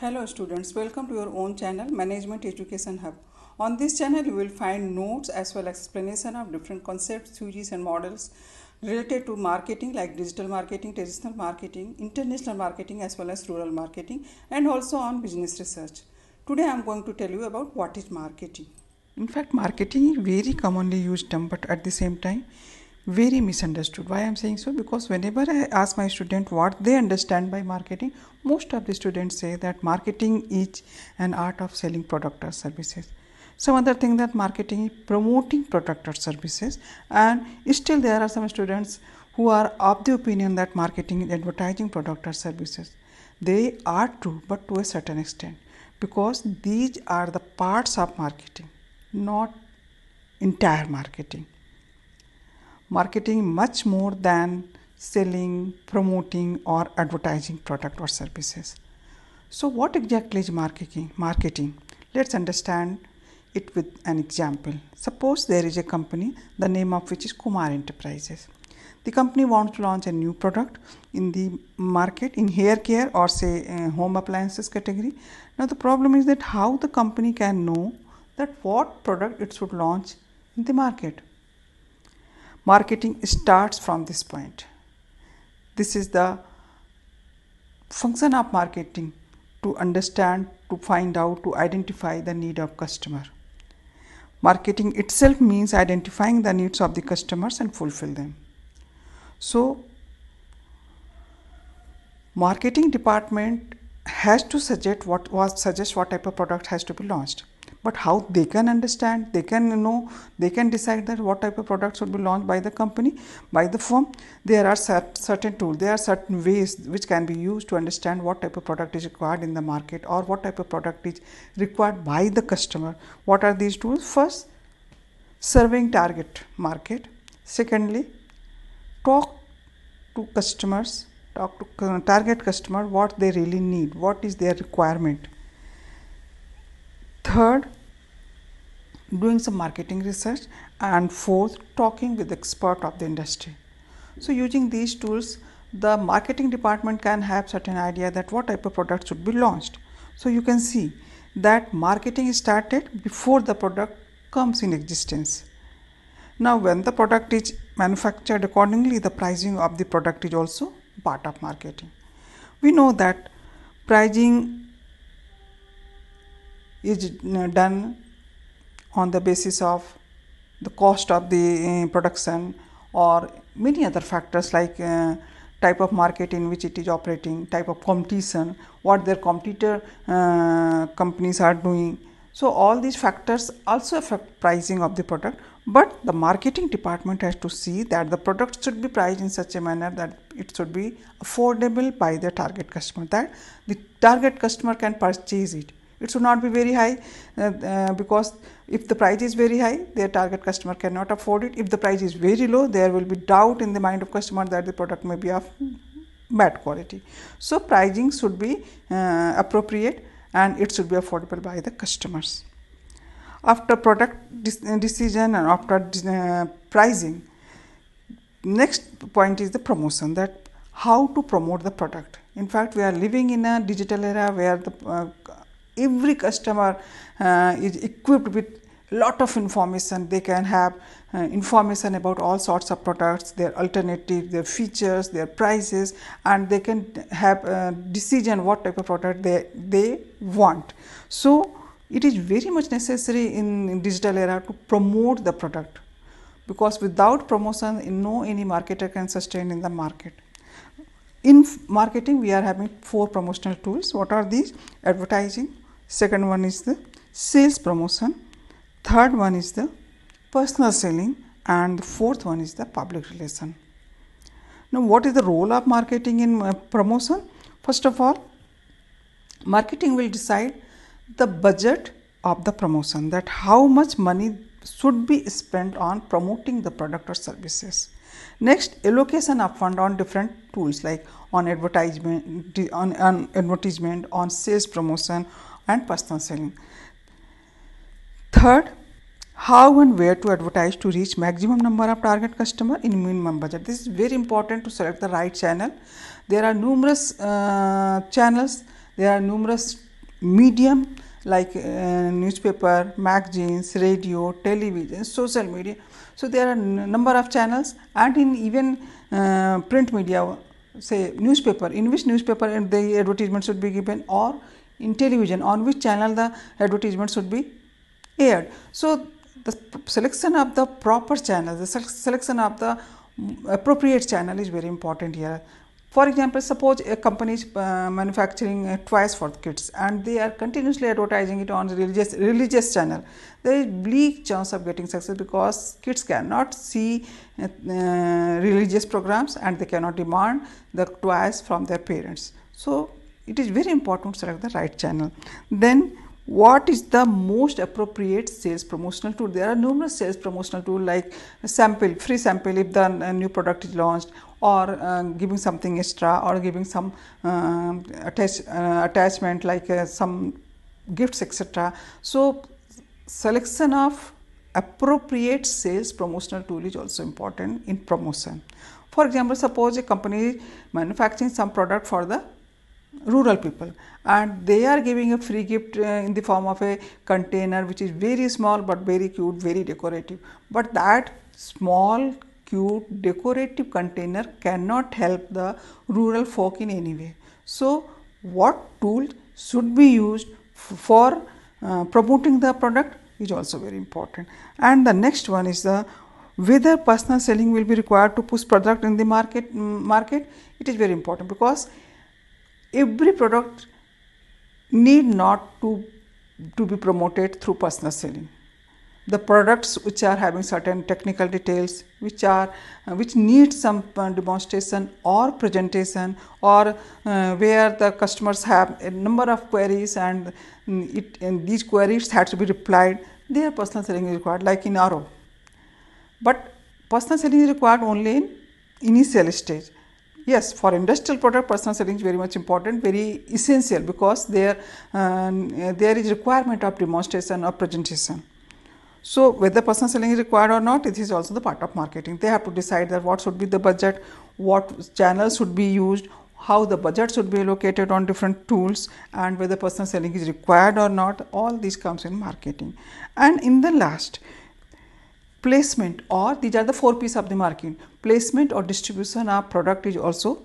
Hello students, welcome to your own channel Management Education Hub. On this channel you will find notes as well as explanation of different concepts, theories and models related to marketing like digital marketing, traditional marketing, international marketing as well as rural marketing and also on business research. Today I am going to tell you about what is marketing. In fact marketing is very commonly used term but at the same time very misunderstood why i'm saying so because whenever i ask my student what they understand by marketing most of the students say that marketing is an art of selling product or services some other thing that marketing is promoting product or services and still there are some students who are of the opinion that marketing is advertising product or services they are true but to a certain extent because these are the parts of marketing not entire marketing marketing much more than selling, promoting, or advertising product or services. So, what exactly is marketing? Marketing. Let's understand it with an example. Suppose there is a company, the name of which is Kumar Enterprises. The company wants to launch a new product in the market in hair care or say uh, home appliances category. Now, the problem is that how the company can know that what product it should launch in the market. Marketing starts from this point. This is the function of marketing to understand, to find out, to identify the need of customer. Marketing itself means identifying the needs of the customers and fulfill them. So, marketing department has to suggest what was suggest what type of product has to be launched but how they can understand they can know they can decide that what type of products should be launched by the company by the firm there are certain tools there are certain ways which can be used to understand what type of product is required in the market or what type of product is required by the customer what are these tools first serving target market secondly talk to customers talk to target customer what they really need what is their requirement third doing some marketing research and fourth talking with expert of the industry so using these tools the marketing department can have certain idea that what type of product should be launched so you can see that marketing is started before the product comes in existence now when the product is manufactured accordingly the pricing of the product is also part of marketing we know that pricing is done on the basis of the cost of the eh, production or many other factors like uh, type of market in which it is operating, type of competition, what their competitor uh, companies are doing. So, all these factors also affect pricing of the product, but the marketing department has to see that the product should be priced in such a manner that it should be affordable by the target customer, that the target customer can purchase it it should not be very high uh, uh, because if the price is very high their target customer cannot afford it if the price is very low there will be doubt in the mind of customer that the product may be of bad quality so pricing should be uh, appropriate and it should be affordable by the customers after product uh, decision and after uh, pricing next point is the promotion that how to promote the product in fact we are living in a digital era where the uh, every customer uh, is equipped with lot of information they can have uh, information about all sorts of products their alternative their features their prices and they can have a decision what type of product they they want so it is very much necessary in, in digital era to promote the product because without promotion no any marketer can sustain in the market in marketing we are having four promotional tools what are these advertising second one is the sales promotion third one is the personal selling and the fourth one is the public relation now what is the role of marketing in uh, promotion first of all marketing will decide the budget of the promotion that how much money should be spent on promoting the product or services next allocation of fund on different tools like on advertisement on, on advertisement on sales promotion and personal selling. Third, how and where to advertise to reach maximum number of target customer in minimum budget. This is very important to select the right channel. There are numerous uh, channels, there are numerous medium like uh, newspaper, magazines, radio, television, social media. So there are number of channels and in even uh, print media say newspaper in which newspaper the advertisement should be given or in television on which channel the advertisement should be aired. So, the selection of the proper channel, the selection of the appropriate channel is very important here. For example, suppose a company is uh, manufacturing uh, toys for kids and they are continuously advertising it on religious religious channel. There is bleak chance of getting success because kids cannot see uh, uh religious programs and they cannot demand the toys from their parents. So it is very important to select the right channel then what is the most appropriate sales promotional tool there are numerous sales promotional tools like sample free sample if the uh, new product is launched or uh, giving something extra or giving some uh, attach, uh, attachment like uh, some gifts etc so selection of appropriate sales promotional tool is also important in promotion for example suppose a company manufacturing some product for the rural people and they are giving a free gift uh, in the form of a container which is very small but very cute very decorative but that small cute decorative container cannot help the rural folk in any way so what tool should be used for uh, promoting the product is also very important and the next one is the whether personal selling will be required to push product in the market mm, market it is very important because every product need not to, to be promoted through personal selling the products which are having certain technical details which are uh, which need some uh, demonstration or presentation or uh, where the customers have a number of queries and, mm, it, and these queries had to be replied their personal selling is required like in RO but personal selling is required only in initial stage Yes, for industrial product, personal selling is very much important, very essential because there, uh, there is requirement of demonstration or presentation. So, whether personal selling is required or not, it is also the part of marketing. They have to decide that what should be the budget, what channels should be used, how the budget should be allocated on different tools and whether personal selling is required or not all this comes in marketing and in the last placement or these are the four P's of the marketing. Placement or distribution of product is also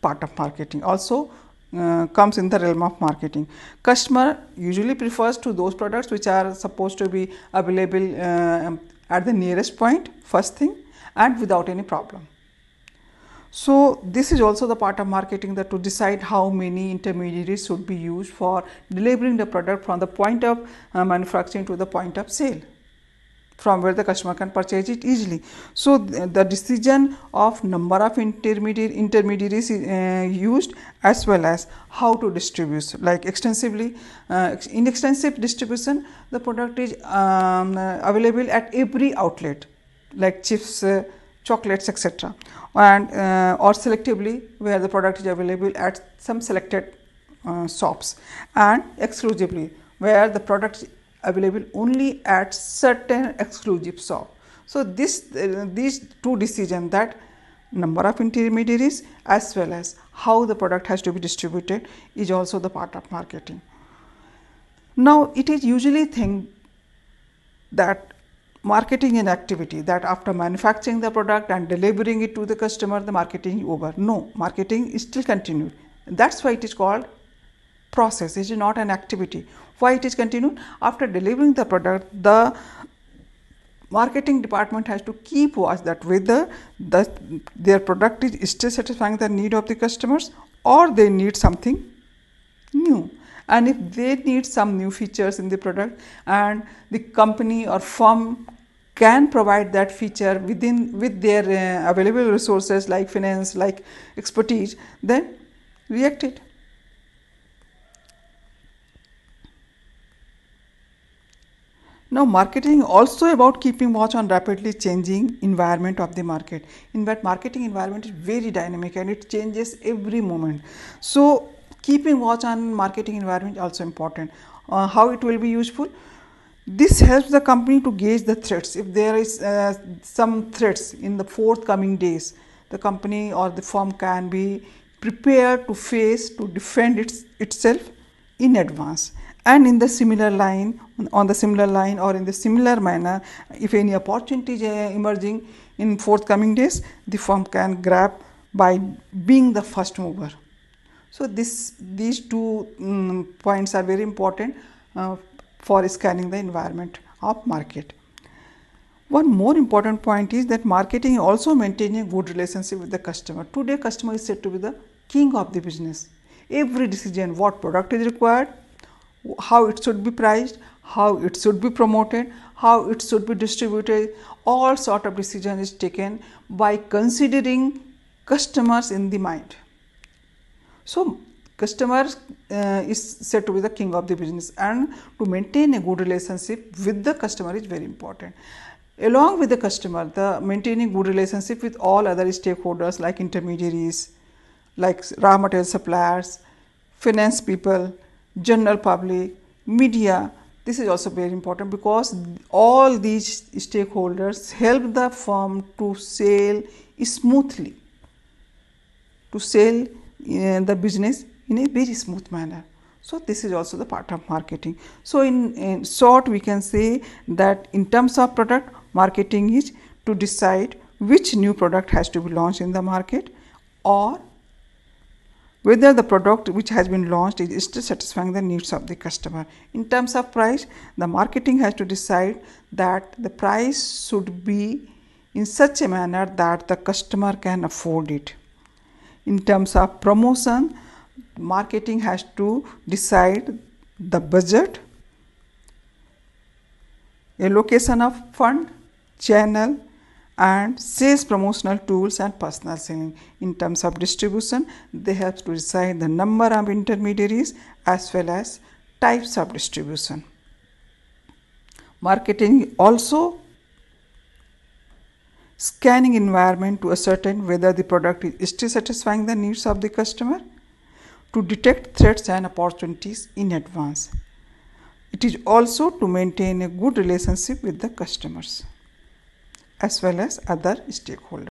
part of marketing. Also uh, comes in the realm of marketing. Customer usually prefers to those products which are supposed to be available uh, um, at the nearest point first thing and without any problem. So, this is also the part of marketing that to decide how many intermediaries should be used for delivering the product from the point of uh, manufacturing to the point of sale from where the customer can purchase it easily. So the decision of number of intermediaries uh, used as well as how to distribute like extensively uh, in extensive distribution the product is um, uh, available at every outlet like chips uh, chocolates etc and uh, or selectively where the product is available at some selected uh, shops and exclusively where the product available only at certain exclusive shop. So this uh, these two decisions that number of intermediaries as well as how the product has to be distributed is also the part of marketing. Now it is usually think that marketing an activity that after manufacturing the product and delivering it to the customer the marketing is over. No, marketing is still continued. That's why it is called process it is not an activity why it is continued after delivering the product the marketing department has to keep watch that whether the, their product is still satisfying the need of the customers or they need something new and if they need some new features in the product and the company or firm can provide that feature within with their uh, available resources like finance like expertise then react it Now, marketing also about keeping watch on rapidly changing environment of the market. In fact, marketing environment is very dynamic and it changes every moment. So, keeping watch on marketing environment also important. Uh, how it will be useful? This helps the company to gauge the threats. If there is uh, some threats in the forthcoming days, the company or the firm can be prepared to face to defend its, itself in advance and in the similar line on the similar line or in the similar manner if any opportunity uh, emerging in forthcoming days the firm can grab by being the first mover so this these two um, points are very important uh, for scanning the environment of market one more important point is that marketing also maintaining a good relationship with the customer today customer is said to be the king of the business every decision what product is required how it should be priced, how it should be promoted, how it should be distributed, all sort of decision is taken by considering customers in the mind. So, customer uh, is said to be the king of the business and to maintain a good relationship with the customer is very important. Along with the customer, the maintaining good relationship with all other stakeholders like intermediaries, like raw material suppliers, finance people, general public, media. This is also very important because all these stakeholders help the firm to sell smoothly, to sell uh, the business in a very smooth manner. So, this is also the part of marketing. So, in, in short, we can say that in terms of product, marketing is to decide which new product has to be launched in the market or whether the product which has been launched is still satisfying the needs of the customer. In terms of price, the marketing has to decide that the price should be in such a manner that the customer can afford it. In terms of promotion, marketing has to decide the budget, allocation of fund, channel, and sales promotional tools and personal selling. In terms of distribution, they help to decide the number of intermediaries as well as types of distribution. Marketing also scanning environment to ascertain whether the product is still satisfying the needs of the customer to detect threats and opportunities in advance. It is also to maintain a good relationship with the customers as well as other stakeholders.